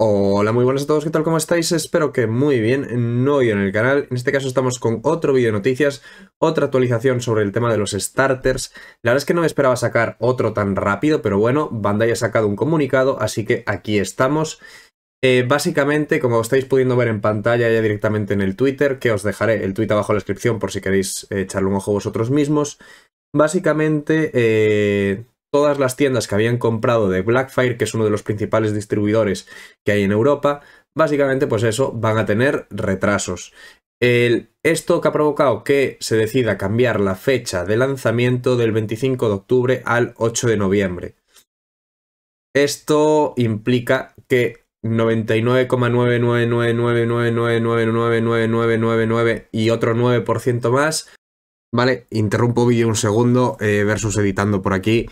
Hola, muy buenas a todos, ¿qué tal? ¿Cómo estáis? Espero que muy bien, no hoy en el canal, en este caso estamos con otro vídeo de noticias, otra actualización sobre el tema de los starters, la verdad es que no me esperaba sacar otro tan rápido, pero bueno, Bandai ha sacado un comunicado, así que aquí estamos. Eh, básicamente, como estáis pudiendo ver en pantalla ya directamente en el Twitter, que os dejaré el tweet abajo en la descripción por si queréis eh, echarle un ojo vosotros mismos, básicamente... Eh, todas las tiendas que habían comprado de Blackfire, que es uno de los principales distribuidores que hay en Europa, básicamente pues eso, van a tener retrasos. esto que ha provocado que se decida cambiar la fecha de lanzamiento del 25 de octubre al 8 de noviembre. Esto implica que 99,999999999999 y otro 9% más. Vale, interrumpo vídeo un segundo versus editando por aquí.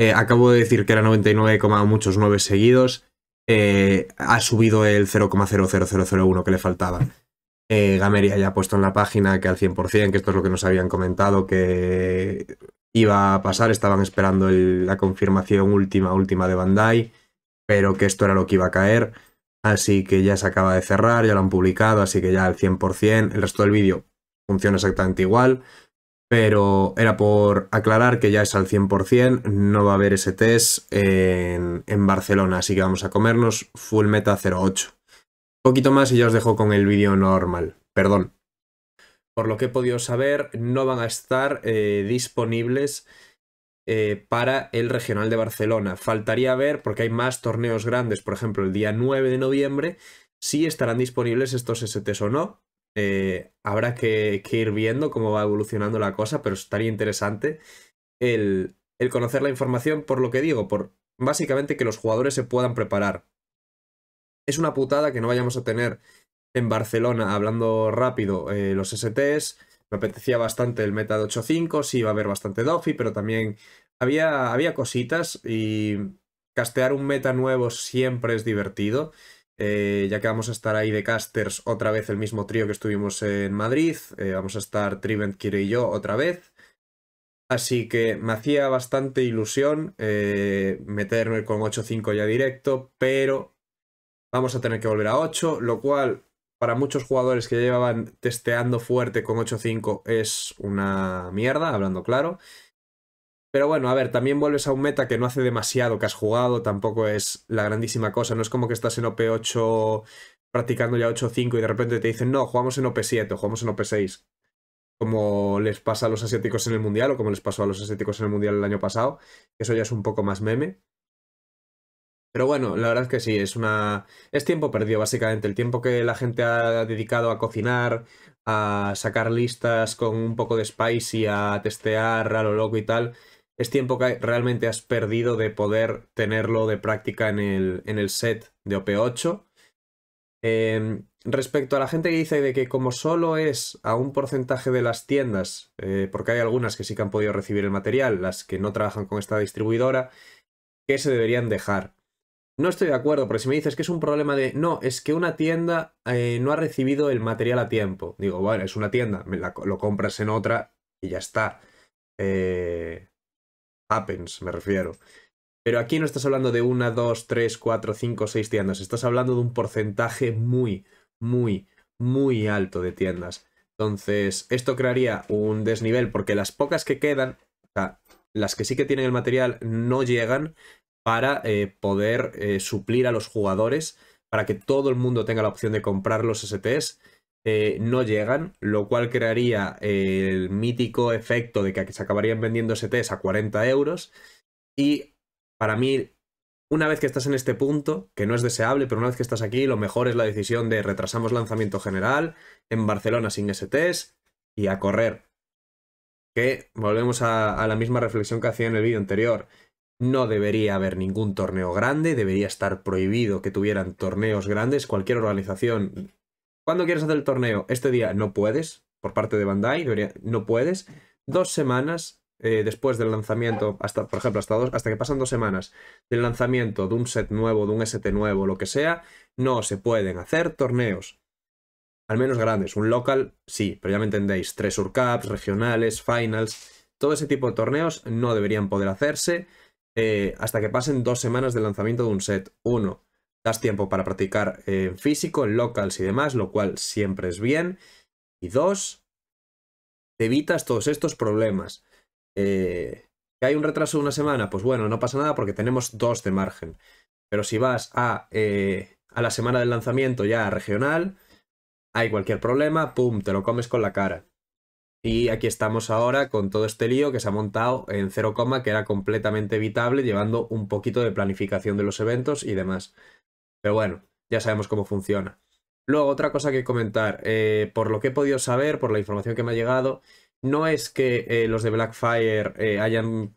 Eh, acabo de decir que era 99, muchos 9 seguidos. Eh, ha subido el 0,00001 que le faltaba. Eh, Gameria ya ha puesto en la página que al 100%, que esto es lo que nos habían comentado, que iba a pasar, estaban esperando la confirmación última, última de Bandai, pero que esto era lo que iba a caer. Así que ya se acaba de cerrar, ya lo han publicado, así que ya al 100%, el resto del vídeo funciona exactamente igual pero era por aclarar que ya es al 100%, no va a haber ese test en, Barcelona, así que vamos a comernos Full Meta 08. Un poquito más y ya os dejo con el vídeo normal, perdón. Por lo que he podido saber, no van a estar eh, disponibles eh, para el Regional de Barcelona. Faltaría ver, porque hay más torneos grandes, por ejemplo, el día 9 de noviembre, si estarán disponibles estos STs o no, eh, habrá que, ir viendo cómo va evolucionando la cosa, pero estaría interesante el, conocer la información por lo que digo, por básicamente que los jugadores se puedan preparar. Es una putada que no vayamos a tener en Barcelona, hablando rápido, eh, los STs. Me apetecía bastante el meta de 8.5, sí iba a haber bastante Dofi, pero también había, había cositas y castear un meta nuevo siempre es divertido. Eh, ya que vamos a estar ahí de casters otra vez el mismo trío que estuvimos en Madrid. Eh, vamos a estar Trivent, Kire y yo otra vez. Así que me hacía bastante ilusión eh, meterme con 8-5 ya directo, pero vamos a tener que volver a 8, lo cual para muchos jugadores que ya llevaban testeando fuerte con 8-5 es una mierda, hablando claro. Pero bueno, a ver, también vuelves a un meta que no hace demasiado que has jugado, tampoco es la grandísima cosa, no es como que estás en OP8 practicando ya 8-5 y de repente te dicen, no, jugamos en OP7, jugamos en OP6, como les pasa a los asiáticos en el Mundial o como les pasó a los asiáticos en el Mundial el año pasado, eso ya es un poco más meme. Pero bueno, la verdad es que sí, es una. Es tiempo perdido, básicamente. El tiempo que la gente ha dedicado a cocinar, a sacar listas con un poco de spice y a testear a lo loco y tal, es tiempo que realmente has perdido de poder tenerlo de práctica en el, en el set de OP8. Em, respecto a la gente que dice de que como solo es a un porcentaje de las tiendas, eh, porque hay algunas que sí que han podido recibir el material, las que no trabajan con esta distribuidora, que se deberían dejar. No estoy de acuerdo, pero si me dices que es un problema de, no, es que una tienda eh, no ha recibido el material a tiempo. Digo, bueno, es una tienda, lo compras en otra y ya está. Eh, happens, me refiero. Pero aquí no estás hablando de una, dos, tres, cuatro, cinco, seis tiendas. Estás hablando de un porcentaje muy, muy, muy alto de tiendas. Entonces, esto crearía un desnivel porque las pocas que quedan, o sea, las que sí que tienen el material, no llegan para eh, poder eh, suplir a los jugadores, para que todo el mundo tenga la opción de comprar los STs eh, no llegan, lo cual crearía eh, el mítico efecto de que se acabarían vendiendo STs a 40 euros. Y para mí, una vez que estás en este punto, que no es deseable, pero una vez que estás aquí, lo mejor es la decisión de retrasamos lanzamiento general, en Barcelona sin STs y a correr. Que volvemos a, a la misma reflexión que hacía en el vídeo anterior. No debería haber ningún torneo grande, debería estar prohibido que tuvieran torneos grandes. Cualquier organización ¿Cuándo quieres hacer el torneo? Este día no puedes, por parte de Bandai, no puedes. Dos semanas eh, después del lanzamiento, hasta, por ejemplo, hasta, dos, hasta que pasan dos semanas del lanzamiento de un set nuevo, de un ST nuevo, lo que sea, no se pueden hacer torneos. Al menos grandes. Un local, sí, pero ya me entendéis. Tres surcaps, regionales, finals. Todo ese tipo de torneos no deberían poder hacerse eh, hasta que pasen dos semanas del lanzamiento de un set. Uno, Das tiempo para practicar eh, en físico, en locals y demás, lo cual siempre es bien. Y dos, te evitas todos estos problemas. que eh, hay un retraso de una semana, pues bueno, no pasa nada porque tenemos dos de margen. Pero si vas a, eh, a la semana del lanzamiento ya regional, hay cualquier problema, ¡pum!, te lo comes con la cara. Y aquí estamos ahora con todo este lío que se ha montado en 0, que era completamente evitable llevando un poquito de planificación de los eventos y demás. Pero bueno, ya sabemos cómo funciona. Luego, otra cosa que comentar, eh, por lo que he podido saber, por la información que me ha llegado, no es que eh, los de Blackfire eh, hayan,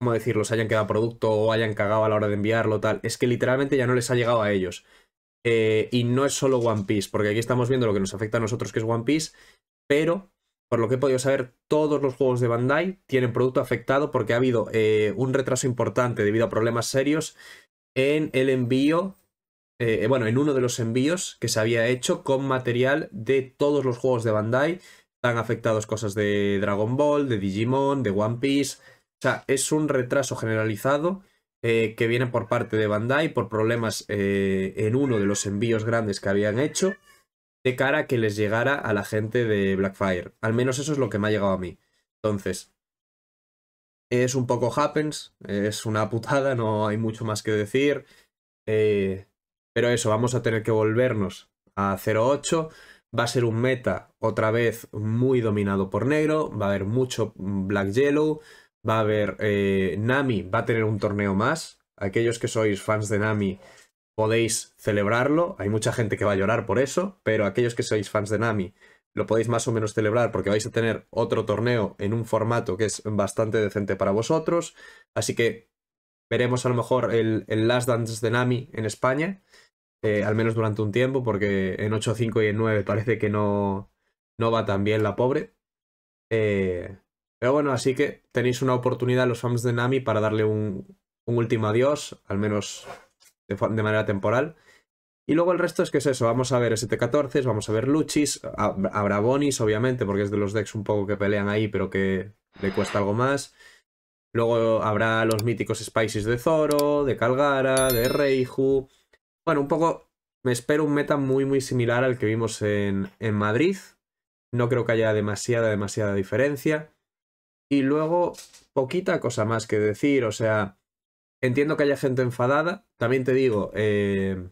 ¿cómo decirlo?, Los hayan quedado producto o hayan cagado a la hora de enviarlo, tal. Es que literalmente ya no les ha llegado a ellos. y no es solo One Piece, porque aquí estamos viendo lo que nos afecta a nosotros, que es One Piece, pero por lo que he podido saber, todos los juegos de Bandai tienen producto afectado porque ha habido un retraso importante debido a problemas serios en el envío, eh, bueno, en uno de los envíos que se había hecho con material de todos los juegos de Bandai. Están afectados cosas de Dragon Ball, de Digimon, de One Piece. O sea, es un retraso generalizado eh, que viene por parte de Bandai por problemas eh, en uno de los envíos grandes que habían hecho de cara a que les llegara a la gente de Blackfire. Al menos eso es lo que me ha llegado a mí. Entonces, es un poco happens, es una putada, no hay mucho más que decir. Eh, pero eso, vamos a tener que volvernos a 0.8. Va a ser un meta otra vez muy dominado por negro, va a haber mucho Black Yellow, va a haber eh, Nami, va a tener un torneo más. Aquellos que sois fans de Nami podéis celebrarlo. Hay mucha gente que va a llorar por eso, pero aquellos que sois fans de Nami lo podéis más o menos celebrar porque vais a tener otro torneo en un formato que es bastante decente para vosotros. Así que veremos a lo mejor el, Last Dance de Nami en España, eh, al menos durante un tiempo, porque en 8.5 y en 9 parece que no, no va tan bien la pobre. Eh, pero bueno, así que tenéis una oportunidad los fans de Nami para darle un, último adiós, al menos de manera temporal. Y luego el resto es que es eso, vamos a ver ST14, vamos a ver Luchis, habrá Bonis obviamente, porque es de los decks un poco que pelean ahí, pero que le cuesta algo más. Luego habrá los míticos Spices de Zoro, de Calgara, de Reiju. Bueno, un poco me espero un meta muy muy similar al que vimos en, en Madrid. No creo que haya demasiada, demasiada diferencia. Y luego, poquita cosa más que decir, o sea, entiendo que haya gente enfadada. También te digo, eh,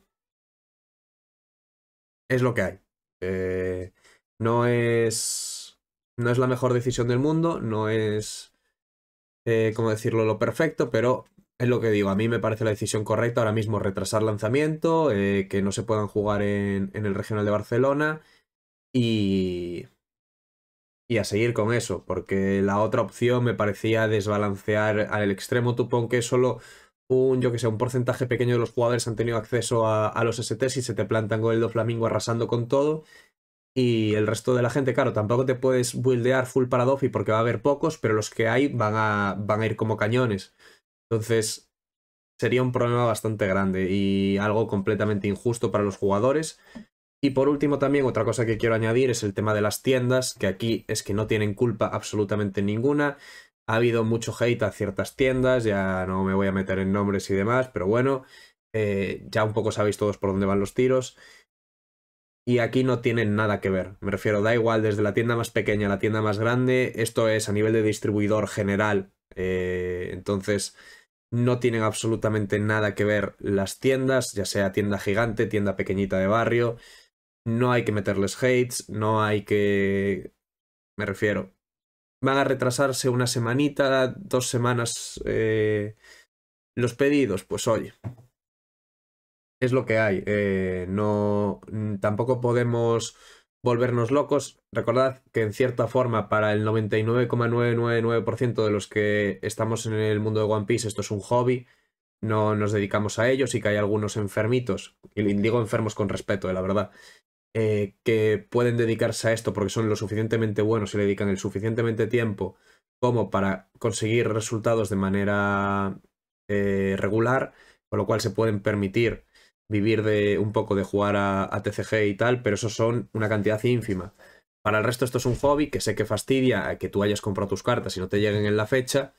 es lo que hay. Eh, no es. No es la mejor decisión del mundo, no es. Eh, como decirlo? Lo perfecto, pero es lo que digo. A mí me parece la decisión correcta ahora mismo retrasar lanzamiento, eh, que no se puedan jugar en, en el Regional de Barcelona y. Y a seguir con eso, porque la otra opción me parecía desbalancear al extremo Tupón, que solo un, yo que sé, un porcentaje pequeño de los jugadores han tenido acceso a, los STs y se te plantan con el do Flamingo arrasando con todo. Y el resto de la gente, claro, tampoco te puedes buildear full para Dofi porque va a haber pocos, pero los que hay van a, van a ir como cañones. Entonces, sería un problema bastante grande y algo completamente injusto para los jugadores. Y por último también, otra cosa que quiero añadir es el tema de las tiendas, que aquí es que no tienen culpa absolutamente ninguna. Ha habido mucho hate a ciertas tiendas, ya no me voy a meter en nombres y demás, pero bueno, eh, ya un poco sabéis todos por dónde van los tiros. Y aquí no tienen nada que ver. Me refiero, da igual desde la tienda más pequeña a la tienda más grande. Esto es a nivel de distribuidor general. Eh, entonces, no tienen absolutamente nada que ver las tiendas, ya sea tienda gigante, tienda pequeñita de barrio. No hay que meterles hates, no hay que... Me refiero, van a retrasarse una semanita, dos semanas eh, los pedidos, pues oye, es lo que hay. Eh, no, mm, tampoco podemos volvernos locos. Recordad que en cierta forma para el 99,999% de los que estamos en el mundo de One Piece esto es un hobby. No nos dedicamos a ello, y que hay algunos enfermitos, y digo enfermos con respeto, eh, la verdad, eh, que pueden dedicarse a esto porque son lo suficientemente buenos y le dedican el suficientemente tiempo como para conseguir resultados de manera eh, regular, con lo cual se pueden permitir vivir de un poco de jugar a, TCG y tal, pero eso son una cantidad ínfima. Para el resto esto es un hobby que sé que fastidia que tú hayas comprado tus cartas y no te lleguen en la fecha,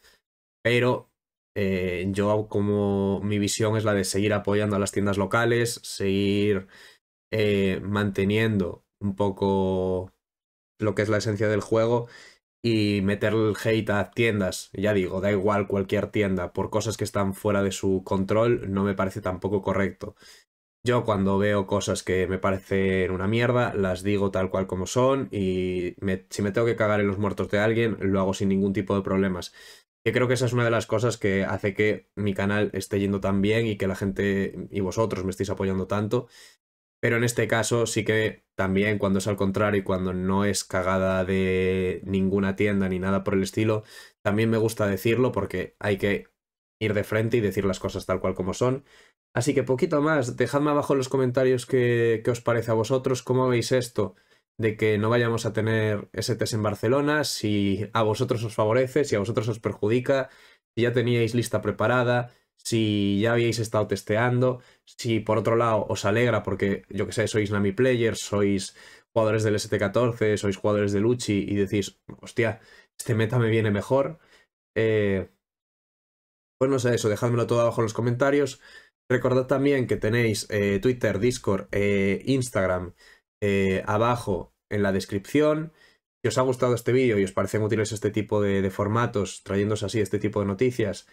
pero eh, yo como mi visión es la de seguir apoyando a las tiendas locales, seguir eh, manteniendo un poco lo que es la esencia del juego y meter el hate a tiendas, ya digo, da igual cualquier tienda, por cosas que están fuera de su control, no me parece tampoco correcto. Yo cuando veo cosas que me parecen una mierda, las digo tal cual como son y si me tengo que cagar en los muertos de alguien, lo hago sin ningún tipo de problemas. Yo creo que esa es una de las cosas que hace que mi canal esté yendo tan bien y que la gente y vosotros me estéis apoyando tanto pero en este caso sí que también cuando es al contrario y cuando no es cagada de ninguna tienda ni nada por el estilo, también me gusta decirlo porque hay que ir de frente y decir las cosas tal cual como son. Así que poquito más, dejadme abajo en los comentarios qué, os parece a vosotros, cómo veis esto de que no vayamos a tener ese en Barcelona, si a vosotros os favorece, si a vosotros os perjudica, si ya teníais lista preparada, si ya habéis estado testeando, si por otro lado os alegra porque, yo que sé, sois Nami Players, sois jugadores del ST14, sois jugadores de Luchi y decís, hostia, este meta me viene mejor. Eh, pues no sé, eso, dejádmelo todo abajo en los comentarios. Recordad también que tenéis eh, Twitter, Discord, e Instagram abajo en la descripción. Si os ha gustado este vídeo y os parecen útiles este tipo de, de formatos, trayéndose así este tipo de noticias,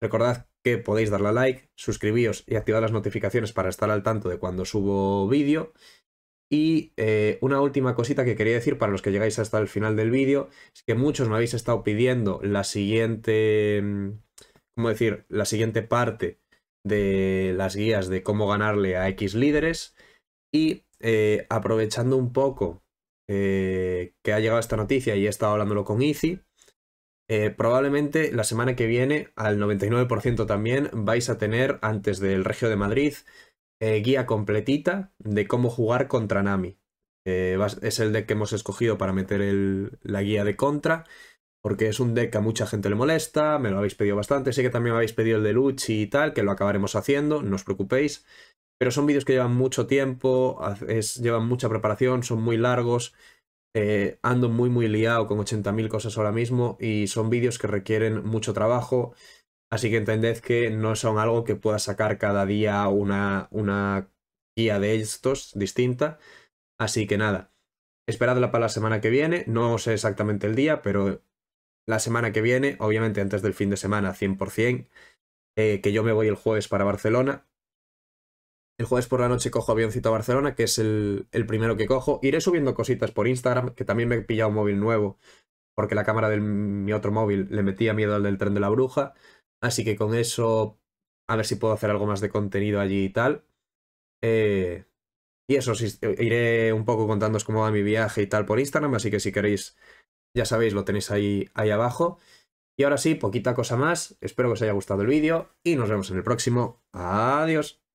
Recordad que podéis darle a like, suscribiros y activar las notificaciones para estar al tanto de cuando subo vídeo. Y eh, una última cosita que quería decir para los que llegáis hasta el final del vídeo, es que muchos me habéis estado pidiendo la siguiente, mm, ¿cómo decir? La siguiente parte de las guías de cómo ganarle a X líderes. Y eh, aprovechando un poco eh, que ha llegado esta noticia y he estado hablándolo con Easy, eh, probablemente la semana que viene, al 99% también, vais a tener, antes del Regio de Madrid, eh, guía completita de cómo jugar contra Nami. Eh, es el deck que hemos escogido para meter la guía de contra, porque es un deck que a mucha gente le molesta, me lo habéis pedido bastante, sé que también me habéis pedido el de Luchi y tal, que lo acabaremos haciendo, no os preocupéis. Pero son vídeos que llevan mucho tiempo, es, llevan mucha preparación, son muy largos eh, ando muy muy liado con 80.000 cosas ahora mismo y son vídeos que requieren mucho trabajo, así que entended que no son algo que pueda sacar cada día una, una guía de estos distinta, así que nada, esperadla para la semana que viene, no sé exactamente el día, pero la semana que viene, obviamente antes del fin de semana 100%, eh, que yo me voy el jueves para Barcelona, el jueves por la noche cojo avioncito a Barcelona, que es el, primero que cojo. Iré subiendo cositas por Instagram, que también me he pillado un móvil nuevo, porque la cámara de mi otro móvil le metía miedo al del tren de la bruja. Así que con eso, a ver si puedo hacer algo más de contenido allí y tal. Eh, y eso, iré un poco contándoos cómo va mi viaje y tal por Instagram, así que si queréis, ya sabéis, lo tenéis ahí, ahí abajo. Y ahora sí, poquita cosa más. Espero que os haya gustado el vídeo y nos vemos en el próximo. Adiós.